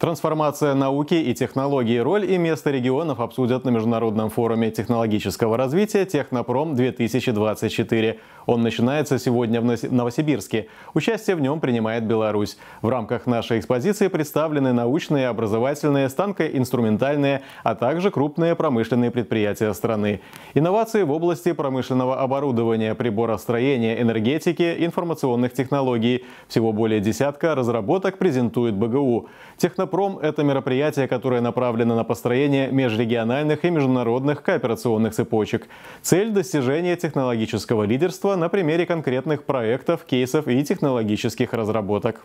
Трансформация науки и технологии, роль и место регионов обсудят на Международном форуме технологического развития «Технопром-2024». Он начинается сегодня в Новосибирске. Участие в нем принимает Беларусь. В рамках нашей экспозиции представлены научные, образовательные, инструментальные, а также крупные промышленные предприятия страны. Инновации в области промышленного оборудования, приборостроения, энергетики, информационных технологий. Всего более десятка разработок презентует БГУ. Технопром «Газпром» — это мероприятие, которое направлено на построение межрегиональных и международных кооперационных цепочек. Цель — достижение технологического лидерства на примере конкретных проектов, кейсов и технологических разработок.